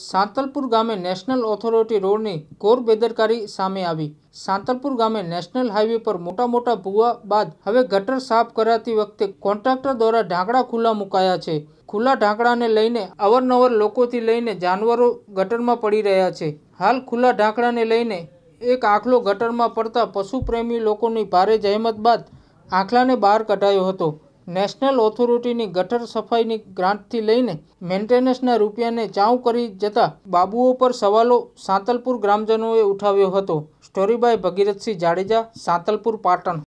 સાંતલપુર ગામે national authority રોડની ઘોર બેદરકારી સામે આવી સાંતલપુર ગામે નેશનલ હાઈવે પર મોટા મોટા ભૂવા બાદ હવે ગટર સાફ કરાતી વખતે કોન્ટ્રાક્ટર દ્વારા ઢાંકડા ખુલ્લા મુકાયા છે ખુલ્લા ઢાંકડાને લઈને અવરનવર લોકોથી લઈને જાનવરો ગટરમાં પડી રહ્યા છે હાલ ખુલ્લા ઢાંકડાને લઈને એક આખલો ગટરમાં પડતા પશુપ્રેમી લોકોની ભારે જહેમત બાદ આખલાને બહાર કઢાયો હતો નેશનલ ઓથોરિટીની ગટર સફાઈની ગ્રાન્ટથી લઈને મેન્ટેનન્સના રૂપિયાને ચાઉ કરી જતા બાબુઓ પર સવાલો સાંતલપુર ગ્રામજનોએ ઉઠાવ્યો હતો સ્ટોરી બાય ભગીરથસિંહ જાડેજા સાંતલપુર પાટણ